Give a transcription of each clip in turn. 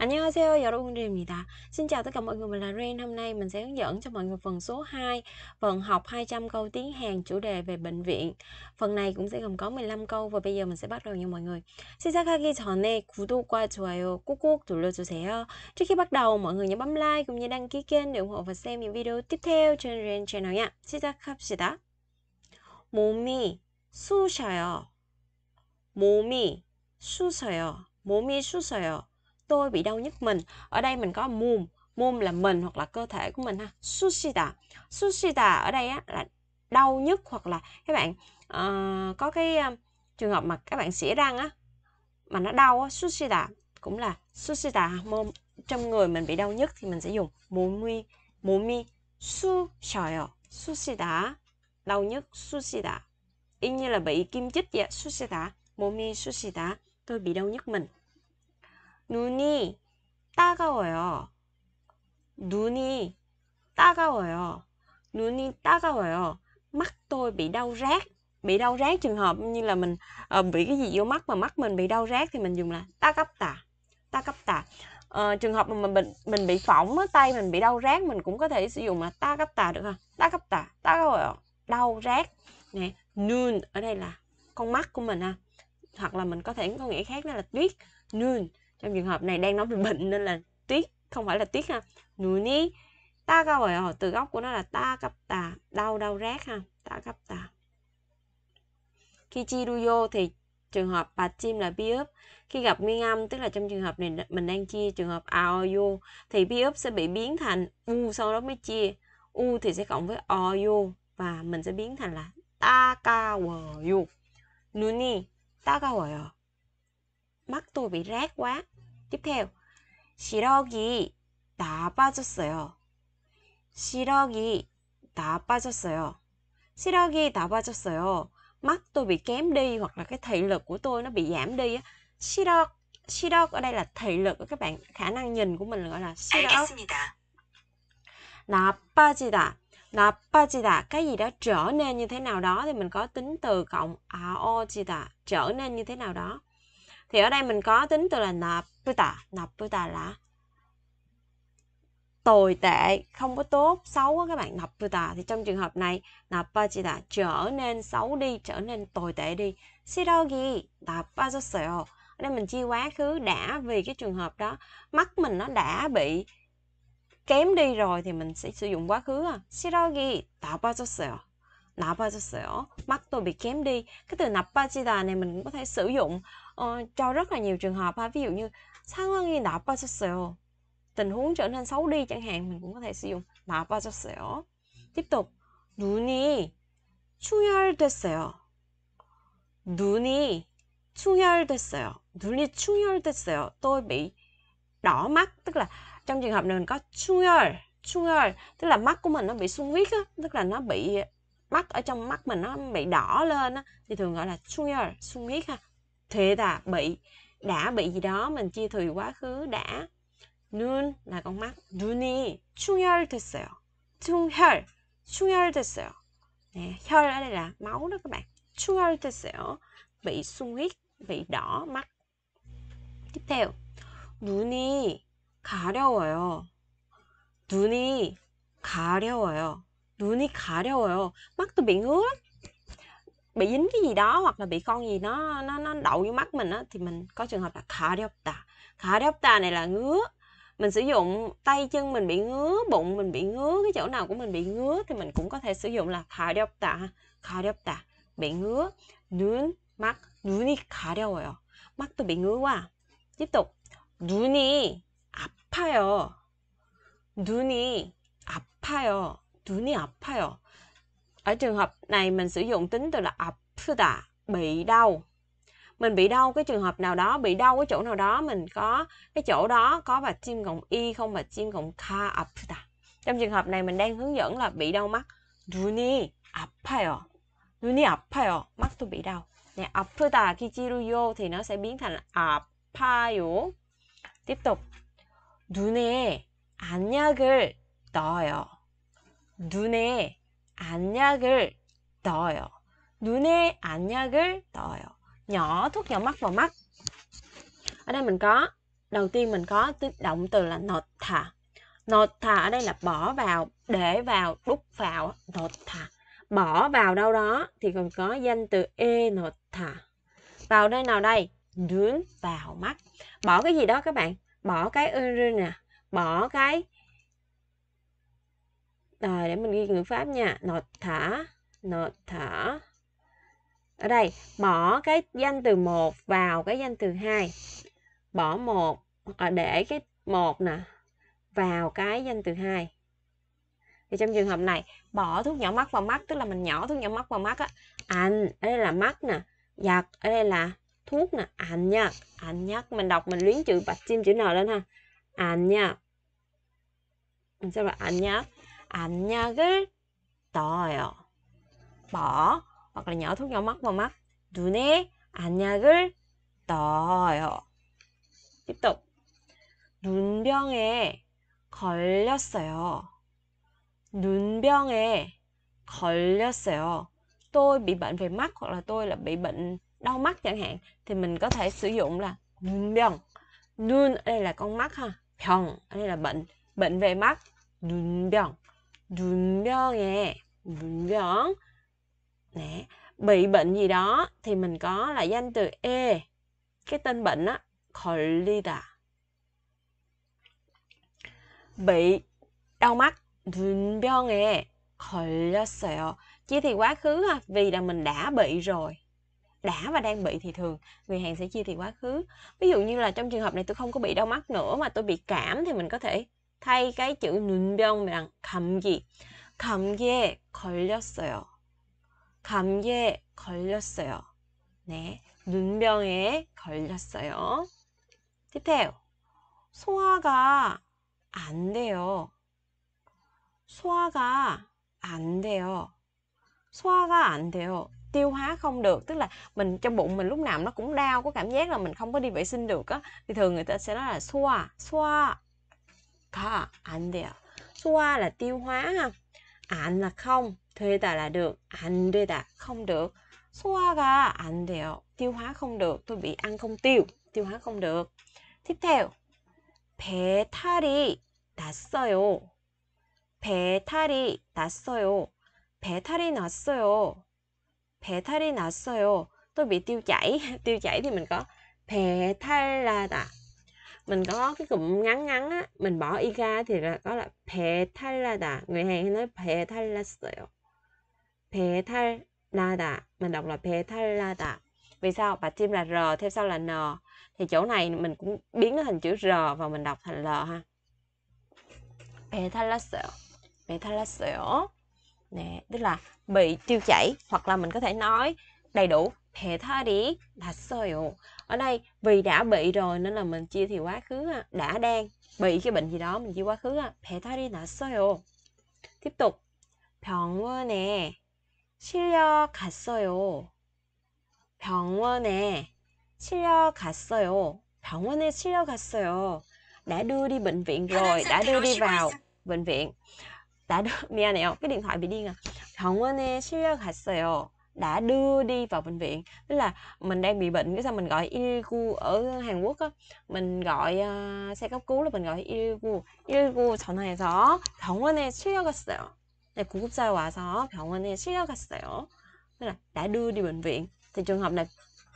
안녕하세요 여러분들입니다 Xin chào tất cả mọi người, mình là Ren Hôm nay mình sẽ hướng dẫn cho mọi người phần số 2 Phần học 200 câu tiếng Hàn chủ đề về bệnh viện Phần này cũng sẽ gồm có 15 câu Và bây giờ mình sẽ bắt đầu nha mọi người 시작하기 전에 구독과 좋아요 꾹꾹 눌러주세요 Trước khi bắt đầu, mọi người nhớ bấm like cũng như đăng ký kênh để ủng hộ và xem những video tiếp theo trên Ren Channel nha 시작합시다 몸이 쑤셔요 몸이 쑤셔요 몸이 쑤셔요 tôi bị đau nhức mình ở đây mình có mum mum là mình hoặc là cơ thể của mình ha sushita sushita ở đây á, là đau nhức hoặc là các bạn uh, có cái uh, trường hợp mà các bạn xỉa răng á mà nó đau á sushita cũng là sushita mom trong người mình bị đau nhức thì mình sẽ dùng momi momi su shoyo sushita đau nhức sushita y như là bị kim chích vậy sushita momi sushita tôi bị đau nhức mình 눈이 따가워요. 눈이 따가워요. 눈이 따가워요. Mắt tôi bị đau rát. Bị đau rát trường hợp như là mình uh, bị cái gì vô mắt mà mắt mình bị đau rát thì mình dùng là ta tà, 따갑다. 따갑다. Uh, trường hợp mà mình mình, mình bị phỏng á, tay mình bị đau rát mình cũng có thể sử dụng là ta tà được không? ta ha. 따갑다. 따가워요. Đau rát. Nè, 눈 ở đây là con mắt của mình ha. Hoặc là mình có thể có nghĩa khác đó là tuyết. 눈 trong trường hợp này đang nói về bệnh nên là tuyết không phải là tuyết ha nuni ta cao vậy từ gốc của nó là ta cấp tà đau đau rác ha ta cấp tà khi chi vô thì trường hợp bà chim là bi úp khi gặp nguyên âm tức là trong trường hợp này mình đang chia trường hợp vô thì bi úp sẽ bị biến thành u sau đó mới chia u thì sẽ cộng với o vô và mình sẽ biến thành là ta takawoyo nuni takawoyo mắt tôi bị rát quá. Tiếp theo, 시력이 나빠졌어요. 시력이 나빠졌어요. 시력이 나빠졌어요. Mắt tôi bị kém đi hoặc là cái thị lực của tôi nó bị giảm đi á. 시력, ở đây là thị lực của các bạn, khả năng nhìn của mình gọi là 시력. 나빠지다. 나빠지다. Cái gì đó trở nên như thế nào đó thì mình có tính từ cộng 아오지다. Trở nên như thế nào đó thì ở đây mình có tính từ là nạp puta nạp puta là tồi tệ không có tốt xấu á các bạn nạp puta thì trong trường hợp này nạp pachita trở nên xấu đi trở nên tồi tệ đi sirogi nạp pachoseo ở đây mình chia quá khứ đã vì cái trường hợp đó mắt mình nó đã bị kém đi rồi thì mình sẽ sử dụng quá khứ à sirogi tapasoseo napasoseo mắt tôi bị kém đi cái từ napachita này mình cũng có thể sử dụng Ờ, cho rất là nhiều trường hợp ha ví dụ như 상황이 나빠졌어요 tình huống trở nên xấu đi chẳng hạn mình cũng có thể sử dụng đã 나빠졌어요 tiếp tục 눈이 충혈됐어요 눈이 충혈됐어요 눈이 충혈됐어요 tôi bị đỏ mắt tức là trong trường hợp này mình có 충혈 충혈 tức là mắt của mình nó bị sung huyết á tức là nó bị mắt ở trong mắt mình nó bị đỏ lên á thì thường gọi là 충혈 sung huyết ha thuế đã bị đã bị gì đó mình chia thùy quá khứ đã 눈 là con mắt 눈이 충혈됐어요 충혈 충혈됐어요 nè, 혈 ở đây là máu đó các bạn 충혈됐어요 bị sung huyết bị đỏ mắt tiếp theo 눈이 가려워요 눈이 가려워요 눈이 가려워요 mắt tôi bị ngứa lắm bị dính cái gì đó hoặc là bị con gì nó nó nó đậu vô mắt mình á thì mình có trường hợp là cardiopta cardiopta này là ngứa mình sử dụng tay chân mình bị ngứa bụng mình bị ngứa cái chỗ nào của mình bị ngứa thì mình cũng có thể sử dụng là cardiopta ha cardiopta bị ngứa 눈 mắt 눈이 가려워요 mắt tôi bị ngứa quá à. tiếp tục 눈이 아파요 눈이 아파요 눈이 아파요 ở trường hợp này mình sử dụng tính từ là 아프다, bị đau. Mình bị đau cái trường hợp nào đó, bị đau cái chỗ nào đó, mình có cái chỗ đó có và chim cộng y không và chim cộng k 아프다. Trong trường hợp này mình đang hướng dẫn là bị đau mắt. 눈이 apayo 눈이 apayo Mắt tôi bị đau. Nè, 아프다 khi chiruyo thì nó sẽ biến thành apayo Tiếp tục. 눈에 안약을 넣어요. 눈에 안약을 넣어요. 눈에 안약을 넣어요. Nhỏ thuốc nhỏ mắt vào mắt. Ở đây mình có, đầu tiên mình có động từ là nột thả. Nột thả ở đây là bỏ vào, để vào, đút vào, nột thả. Bỏ vào đâu đó thì còn có danh từ e nột thả. Vào đây nào đây? Nướng vào mắt. Bỏ cái gì đó các bạn? Bỏ cái ư nè, bỏ cái rồi, để mình ghi ngữ pháp nha. Nọt thả, nọt thả. Ở đây, bỏ cái danh từ một vào cái danh từ hai Bỏ một à, để cái một nè vào cái danh từ hai Thì trong trường hợp này, bỏ thuốc nhỏ mắt vào mắt, tức là mình nhỏ thuốc nhỏ mắt vào mắt á. Anh, ở đây là mắt nè, giặt, ở đây là thuốc nè, anh nha, anh nhắc. Mình đọc mình luyến chữ bạch chim chữ N lên ha. anh nha. Mình sẽ là anh nhắc 안약을 넣어요. bỏ hoặc là nhỏ thuốc nhỏ mắt vào mắt. 눈에 안약을 넣어요. tiếp tục. 눈병에 걸렸어요. 눈병에 걸렸어요. Tôi bị bệnh về mắt hoặc là tôi là bị bệnh đau mắt chẳng hạn thì mình có thể sử dụng là 눈병. 눈 đây là con mắt ha. 병 đây là bệnh, bệnh về mắt. 눈병. 문병에 문병 nè bị bệnh gì đó thì mình có là danh từ e cái tên bệnh á 걸리다 bị đau mắt 문병에 걸렸어요 chia thì quá khứ ha vì là mình đã bị rồi đã và đang bị thì thường người hàng sẽ chia thì quá khứ ví dụ như là trong trường hợp này tôi không có bị đau mắt nữa mà tôi bị cảm thì mình có thể 타이가 이게 눈병랑 감기 감기에 걸렸어요. 감기에 걸렸어요. 네, 눈병에 걸렸어요. 디테일 소화가 안 돼요. 소화가 안 돼요. 소화가 안 돼요. tiêu hóa không được tức là mình trong bụng mình lúc nào nó cũng đau có cảm giác là mình không có đi vệ sinh được á thì thường người ta sẽ nói là xoa xoa có，ăn 가, 안 돼요. 소화 là tiêu hóa ha. 안 là không, t h 되다 là được, n h 안 되다 không được. a 소 n 가안 돼요. tiêu hóa không được. Tôi bị ăn không tiêu, tiêu hóa không được. Tiếp theo. 배탈이 났어요. 배탈이 났어요. 배탈이 났어요. 배탈이 났어요. Tôi bị tiêu chảy. tiêu chảy thì mình có 배탈 나다. mình có cái cụm ngắn ngắn á mình bỏ y thì là có là phe thay la đà người hàng hay nói phe thay la sẹo phe thay la đà mình đọc là phe thay la đà vì sao bà chim là r theo sau là n thì chỗ này mình cũng biến nó thành chữ r và mình đọc thành l ha phe thay la sẹo phe thay la sẹo nè tức là bị tiêu chảy hoặc là mình có thể nói đầy đủ đi 배탈이 났어요. Ở đây vì đã bị rồi nên là mình chia thì quá khứ đã đang bị cái bệnh gì đó mình chia quá khứ đi 배탈이 났어요. Tiếp tục. bệnh bệnh viện, viện, 병원에 실려 갔어요. 병원에 실려 갔어요. 병원에 실려 갔어요. Đã đưa đi bệnh viện rồi, đã đưa đi vào bệnh viện. đã đưa 미안해요. cái điện thoại bị điên à. 병원에 실려 갔어요 đã đưa đi vào bệnh viện tức là mình đang bị bệnh cái sao mình gọi Irigu ở Hàn Quốc á mình gọi uh, xe cấp cứu là mình gọi Irigu Irigu 전화해서 병원에 실려갔어요 네, 구급차에 와서 병원에 실려갔어요 tức là đã đưa đi bệnh viện thì trường hợp này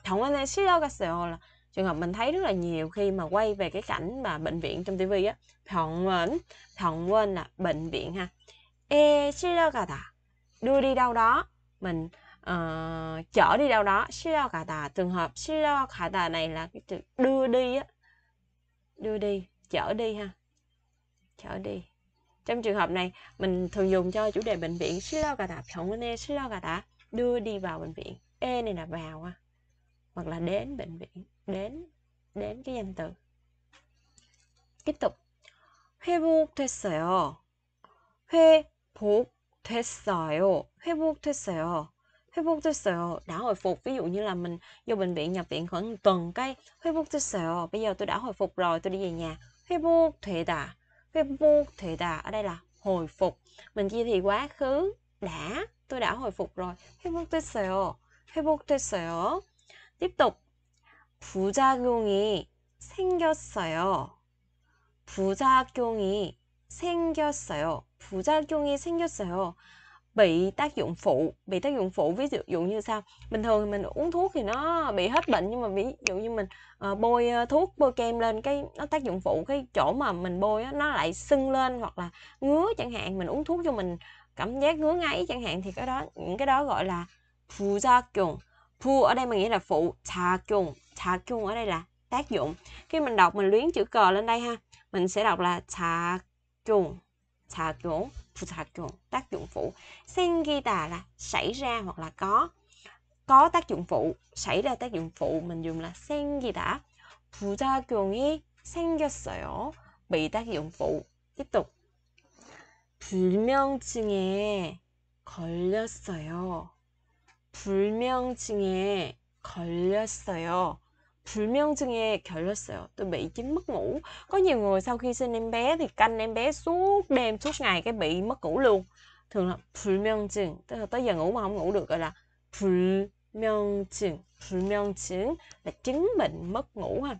병원에 실려갔어요 là trường hợp mình thấy rất là nhiều khi mà quay về cái cảnh mà bệnh viện trong tivi á 병원 quên là bệnh viện ha 에 실려가다 đưa đi đâu đó mình uh, chở đi đâu đó siêu cả tà trường hợp siêu cả tà này là cái từ đưa đi á đưa đi chở đi ha chở đi trong trường hợp này mình thường dùng cho chủ đề bệnh viện siêu cả tà không nên siêu cả tà đưa đi vào bệnh viện e này là vào ha hoặc là đến bệnh viện đến đến cái danh từ tiếp tục 회복됐어요 회복됐어요 회복됐어요 tôi sợ đã hồi phục ví dụ như là mình vô bệnh viện nhập viện khoảng tuần cái tôi sợ bây giờ tôi đã hồi phục rồi tôi đi về nhà thể 회복 되다 thể 되다 ở đây là hồi phục mình chia thì quá khứ đã tôi đã hồi phục rồi tôi sợ tôi sợ tiếp tục phụ dụng 부작용이 생겼어요 부작용이 생겼어요 부작용이 생겼어요 bị tác dụng phụ bị tác dụng phụ ví dụ như sao bình thường mình uống thuốc thì nó bị hết bệnh nhưng mà ví dụ như mình uh, bôi ờ, thuốc bôi kem lên cái nó tác dụng phụ cái chỗ mà mình bôi á, nó lại sưng lên hoặc là ngứa chẳng hạn mình uống thuốc cho mình cảm giác ngứa ngáy chẳng hạn thì cái đó những cái đó gọi là phụ gia cùng phụ ở đây mình nghĩ là phụ trà cùng trà cùng ở đây là tác dụng khi mình đọc mình luyến chữ cờ lên đây ha mình sẽ đọc là trà cùng 작용, 부작용, tác dụng phụ. Sinh ghi tà là xảy ra hoặc là có. Có tác dụng phụ, xảy ra tác dụng phụ mình dùng là sinh ghi tả. 부작용이 생겼어요. bị tác dụng phụ. Tiếp tục. 불명증에 걸렸어요. 불명증에 걸렸어요. 불면증에 결렸어요. Tôi bị chứng mất ngủ. Có nhiều người sau khi sinh em bé thì canh em bé suốt đêm suốt ngày cái bị mất ngủ luôn. Thường là 불면증, tức là tới giờ ngủ mà không ngủ được gọi là 불면증. 불면증 là chứng bệnh mất ngủ ha.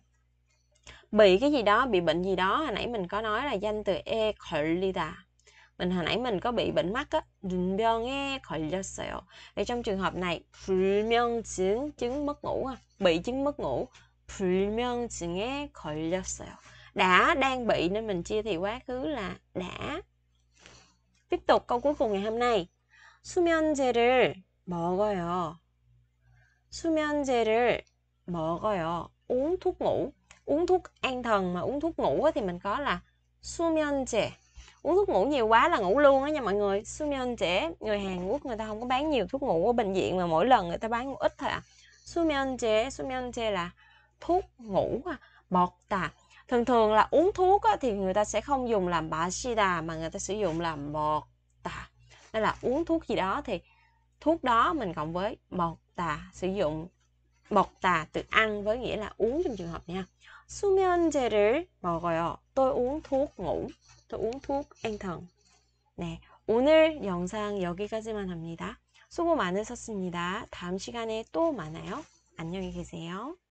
Bị cái gì đó, bị bệnh gì đó, hồi nãy mình có nói là danh từ e 걸리다 mình hồi nãy mình có bị bệnh mắt á nghe khỏi 불명에 sẹo. thì trong trường hợp này 불명 chứng chứng mất ngủ à bị chứng mất ngủ nghe khỏi 증에 sẹo. đã đang bị nên mình chia thì quá khứ là đã tiếp tục câu cuối cùng ngày hôm nay 수면제를 먹어요 수면제를 먹어요 uống thuốc ngủ uống thuốc an thần mà uống thuốc ngủ thì mình có là 수면제 uống thuốc ngủ nhiều quá là ngủ luôn á nha mọi người Sumion trẻ người Hàn Quốc người ta không có bán nhiều thuốc ngủ ở bệnh viện mà mỗi lần người ta bán ít thôi ạ à. Sumion trẻ Sumion trẻ là thuốc ngủ à, bọt tà thường thường là uống thuốc á, thì người ta sẽ không dùng làm bà đà mà người ta sử dụng làm bọt tà nên là uống thuốc gì đó thì thuốc đó mình cộng với bọt tà sử dụng bọt tà từ ăn với nghĩa là uống trong trường hợp nha 수면제를 먹어요. tôi uống thuốc ngủ. tôi uống thuốc an thần. 네, 오늘 영상 여기까지만 합니다. 수고 많으셨습니다. 다음 시간에 또 만나요. 안녕히 계세요.